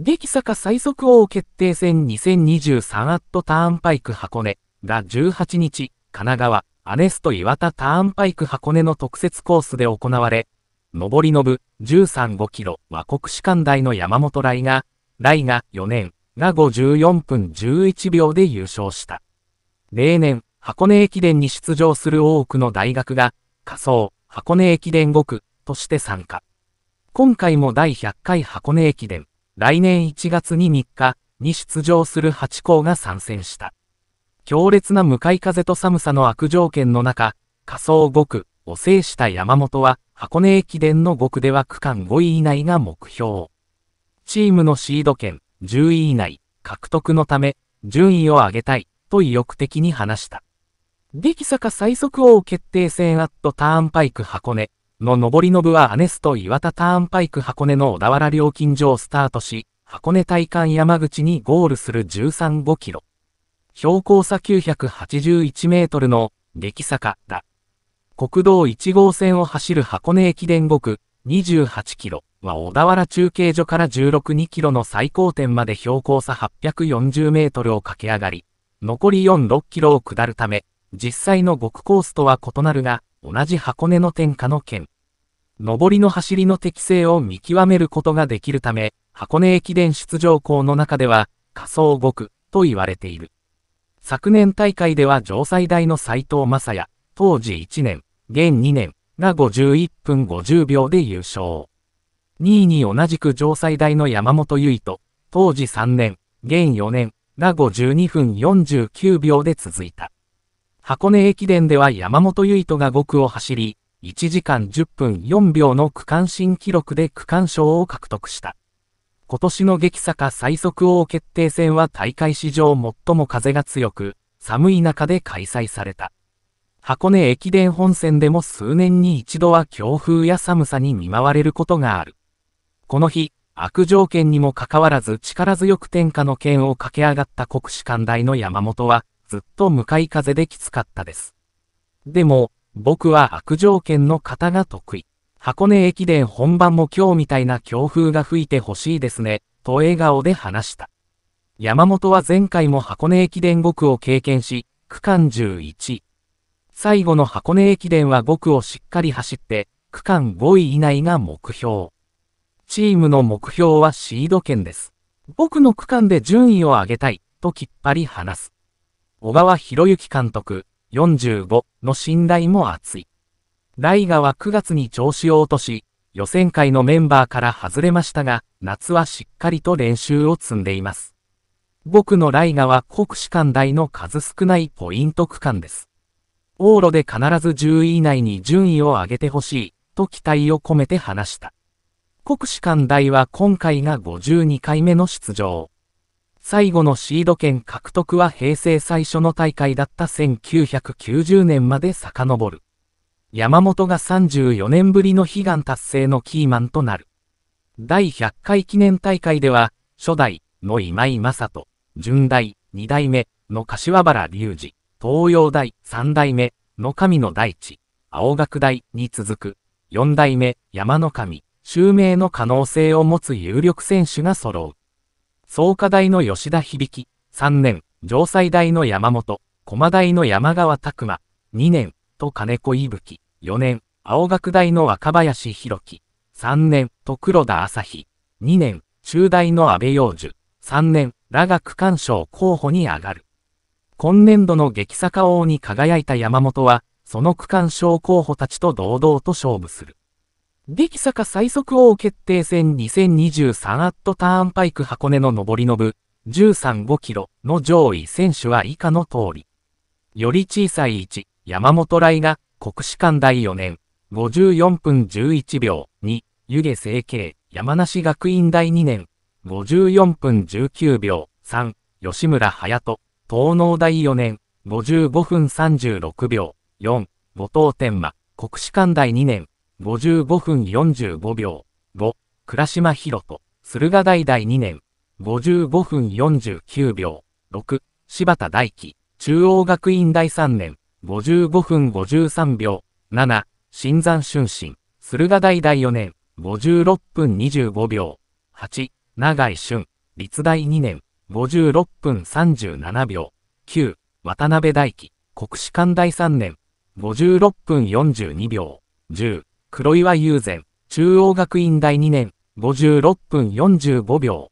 激坂最速王決定戦2023アットターンパイク箱根が18日、神奈川、アネスト岩田ターンパイク箱根の特設コースで行われ、上りの部135キロは国士舘大の山本来が、来が4年が54分11秒で優勝した。例年、箱根駅伝に出場する多くの大学が、仮想、箱根駅伝5区として参加。今回も第100回箱根駅伝。来年1月に3日に出場する8校が参戦した。強烈な向かい風と寒さの悪条件の中、仮想5区を制した山本は、箱根駅伝の5区では区間5位以内が目標。チームのシード権10位以内獲得のため、順位を上げたいと意欲的に話した。出来坂最速王決定戦アットターンパイク箱根の上りの部はアネスト岩田ターンパイク箱根の小田原料金所をスタートし、箱根体感山口にゴールする13 5キロ。標高差981メートルの激坂だ。国道1号線を走る箱根駅伝5区28キロは小田原中継所から16 2キロの最高点まで標高差840メートルを駆け上がり、残り4 6キロを下るため、実際の極区コースとは異なるが、同じ箱根の天下の県。上りの走りの適性を見極めることができるため、箱根駅伝出場校の中では、仮想5区と言われている。昨年大会では城西大の斎藤正也、当時1年、現2年が51分50秒で優勝。2位に同じく城西大の山本唯斗、当時3年、現4年が52分49秒で続いた。箱根駅伝では山本唯斗が5区を走り、1時間10分4秒の区間新記録で区間賞を獲得した。今年の激坂最速王決定戦は大会史上最も風が強く、寒い中で開催された。箱根駅伝本線でも数年に一度は強風や寒さに見舞われることがある。この日、悪条件にもかかわらず力強く天下の剣を駆け上がった国士舘大の山本は、ずっと向かい風できつかったです。でも、僕は悪条件の方が得意。箱根駅伝本番も今日みたいな強風が吹いてほしいですね、と笑顔で話した。山本は前回も箱根駅伝5区を経験し、区間11位。最後の箱根駅伝は5区をしっかり走って、区間5位以内が目標。チームの目標はシード権です。僕の区間で順位を上げたい、ときっぱり話す。小川博之監督、45の信頼も厚い。ライガは9月に調子を落とし、予選会のメンバーから外れましたが、夏はしっかりと練習を積んでいます。僕のライガは国士舘大の数少ないポイント区間です。往路で必ず10位以内に順位を上げてほしい、と期待を込めて話した。国士舘大は今回が52回目の出場。最後のシード権獲得は平成最初の大会だった1990年まで遡る。山本が34年ぶりの悲願達成のキーマンとなる。第100回記念大会では、初代の今井正人、順代二代目の柏原隆二、東洋大三代目の神野大地、青学大に続く四代目山の神、襲名の可能性を持つ有力選手が揃う。創価大の吉田響、3年、城西大の山本、駒大の山川拓馬、2年、と金子伊吹、4年、青学大の若林弘樹、3年、と黒田朝日、2年、中大の安倍洋樹、3年、らが区間賞候補に上がる。今年度の激坂王に輝いた山本は、その区間賞候補たちと堂々と勝負する。出来坂最速王決定戦2023アットターンパイク箱根の上りの部135キロの上位選手は以下の通り。より小さい1、山本来が国士館第4年54分11秒2、湯気成形山梨学院第2年54分19秒3、吉村隼人東農第4年55分36秒4、後藤天馬国士館第2年55分45秒。5、倉島博人、駿河台大2年。55分49秒。6、柴田大輝、中央学院大3年。55分53秒。7、新山春心、駿河台大4年。56分25秒。8、長井俊、立大2年。56分37秒。9、渡辺大輝、国士官大3年。56分42秒。10、黒岩雄然、中央学院大2年、56分45秒。